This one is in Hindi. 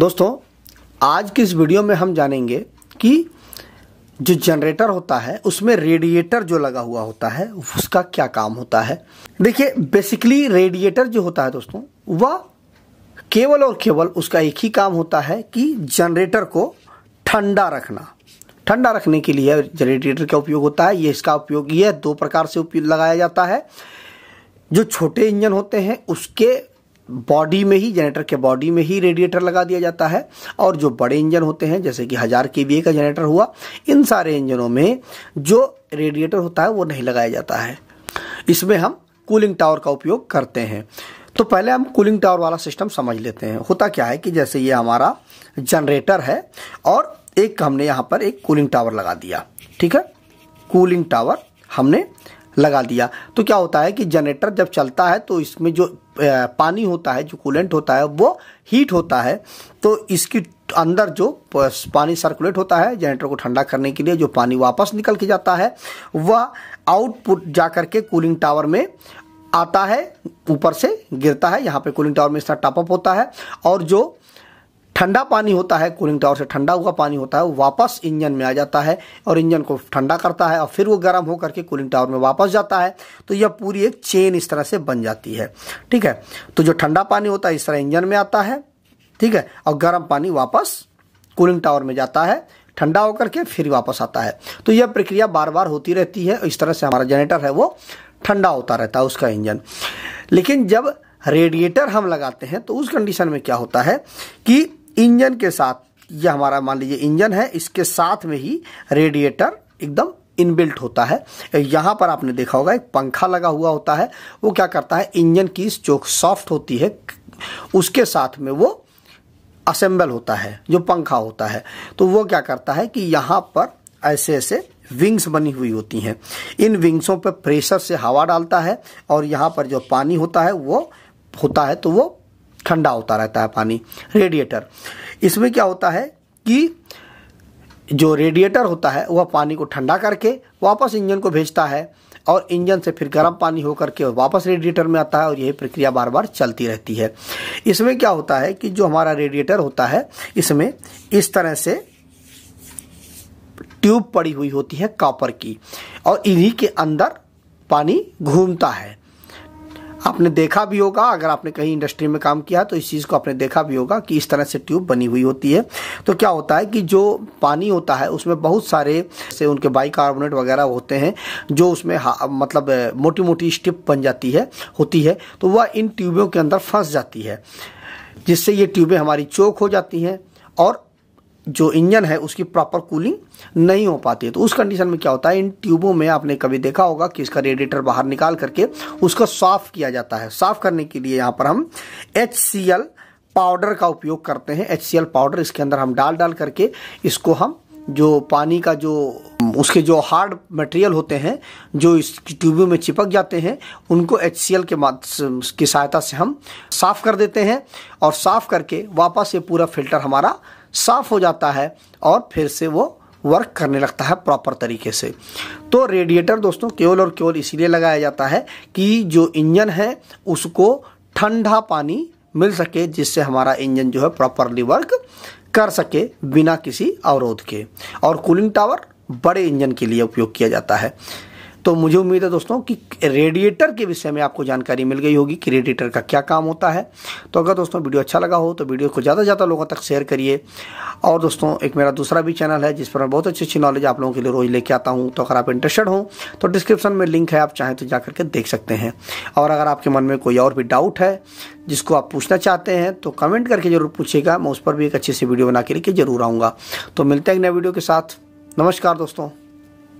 दोस्तों आज की इस वीडियो में हम जानेंगे कि जो जनरेटर होता है उसमें रेडिएटर जो लगा हुआ होता है उसका क्या काम होता है देखिए बेसिकली रेडिएटर जो होता है दोस्तों वह केवल और केवल उसका एक ही काम होता है कि जनरेटर को ठंडा रखना ठंडा रखने के लिए रेडिएटर का उपयोग होता है ये इसका उपयोग यह दो प्रकार से उपयोग लगाया जाता है जो छोटे इंजन होते हैं उसके बॉडी में ही जनरेटर के बॉडी में ही रेडिएटर लगा दिया जाता है और जो बड़े इंजन होते हैं जैसे कि हजार के का जनरेटर हुआ इन सारे इंजनों में जो रेडिएटर होता है वो नहीं लगाया जाता है इसमें हम कूलिंग टावर का उपयोग करते हैं तो पहले हम कूलिंग टावर वाला सिस्टम समझ लेते हैं होता क्या है कि जैसे ये हमारा जनरेटर है और एक हमने यहाँ पर एक कूलिंग टावर लगा दिया ठीक है कूलिंग टावर हमने लगा दिया तो क्या होता है कि जनरेटर जब चलता है तो इसमें जो पानी होता है जो कूलेंट होता है वो हीट होता है तो इसकी अंदर जो पानी सर्कुलेट होता है जनरेटर को ठंडा करने के लिए जो पानी वापस निकल के जाता है वह आउटपुट जा करके कूलिंग टावर में आता है ऊपर से गिरता है यहाँ पे कूलिंग टावर में इसका टॉपअप होता है और जो ठंडा पानी होता है कूलिंग टावर से ठंडा हुआ पानी होता है वो वापस इंजन में आ जाता है और इंजन को ठंडा करता है और फिर वो गर्म हो के कूलिंग टावर में वापस जाता है तो यह पूरी एक चेन इस तरह से बन जाती है ठीक है तो जो ठंडा पानी होता है इस तरह इंजन में आता है ठीक है और गर्म पानी वापस कूलिंग टावर में जाता है ठंडा होकर के फिर वापस आता है तो यह प्रक्रिया बार बार होती रहती है इस तरह से हमारा जनरेटर है वो ठंडा होता रहता है उसका इंजन लेकिन जब रेडिएटर हम लगाते हैं तो उस कंडीशन में क्या होता है कि इंजन के साथ ये हमारा मान लीजिए इंजन है इसके साथ में ही रेडिएटर एकदम इनबिल्ट होता है यहाँ पर आपने देखा होगा एक पंखा लगा हुआ होता है वो क्या करता है इंजन की जो सॉफ्ट होती है उसके साथ में वो असेंबल होता है जो पंखा होता है तो वो क्या करता है कि यहाँ पर ऐसे ऐसे विंग्स बनी हुई होती हैं इन विंग्सों पर प्रेशर से हवा डालता है और यहाँ पर जो पानी होता है वो होता है तो वो ठंडा होता रहता है पानी रेडिएटर इसमें क्या होता है कि जो रेडिएटर होता है वह पानी को ठंडा करके वापस इंजन को भेजता है और इंजन से फिर गर्म पानी होकर के वापस रेडिएटर में आता है और यही प्रक्रिया बार बार चलती रहती है इसमें क्या होता है कि जो हमारा रेडिएटर होता है इसमें इस तरह से ट्यूब पड़ी हुई होती है कॉपर की और इन्हीं के अंदर पानी घूमता है आपने देखा भी होगा अगर आपने कहीं इंडस्ट्री में काम किया तो इस चीज़ को आपने देखा भी होगा कि इस तरह से ट्यूब बनी हुई होती है तो क्या होता है कि जो पानी होता है उसमें बहुत सारे से उनके बाइकार्बोनेट वगैरह होते हैं जो उसमें मतलब मोटी मोटी स्टिप बन जाती है होती है तो वह इन ट्यूबों के अंदर फंस जाती है जिससे ये ट्यूबें हमारी चोक हो जाती हैं और जो इंजन है उसकी प्रॉपर कूलिंग नहीं हो पाती है तो उस कंडीशन में क्या होता है इन ट्यूबों में आपने कभी देखा होगा कि इसका रेडिएटर बाहर निकाल करके उसको साफ किया जाता है साफ करने के लिए यहाँ पर हम एच पाउडर का उपयोग करते हैं एच पाउडर इसके अंदर हम डाल डाल करके इसको हम जो पानी का जो उसके जो हार्ड मटेरियल होते हैं जो इस ट्यूबों में चिपक जाते हैं उनको एच के की सहायता से हम साफ़ कर देते हैं और साफ़ करके वापस ये पूरा फिल्टर हमारा साफ हो जाता है और फिर से वो वर्क करने लगता है प्रॉपर तरीके से तो रेडिएटर दोस्तों केवल और केवल इसीलिए लगाया जाता है कि जो इंजन है उसको ठंडा पानी मिल सके जिससे हमारा इंजन जो है प्रॉपरली वर्क कर सके बिना किसी अवरोध के और कूलिंग टावर बड़े इंजन के लिए उपयोग किया जाता है तो मुझे उम्मीद है दोस्तों कि रेडिएटर के विषय में आपको जानकारी मिल गई होगी कि रेडिएटर का क्या काम होता है तो अगर दोस्तों वीडियो अच्छा लगा हो तो वीडियो को ज़्यादा से ज़्यादा लोगों तक शेयर करिए और दोस्तों एक मेरा दूसरा भी चैनल है जिस पर मैं बहुत अच्छी अच्छी नॉलेज आप लोगों के लिए रोज़ लेके आता हूँ तो अगर आप इंटरेस्टेड हों तो डिस्क्रिप्शन में लिंक है आप चाहें तो जा करके देख सकते हैं और अगर आपके मन में कोई और भी डाउट है जिसको आप पूछना चाहते हैं तो कमेंट करके ज़रूर पूछिएगा मैं उस पर भी एक अच्छी सी वीडियो बना के लेके ज़रूर आऊँगा तो मिलते हैं एक नए वीडियो के साथ नमस्कार दोस्तों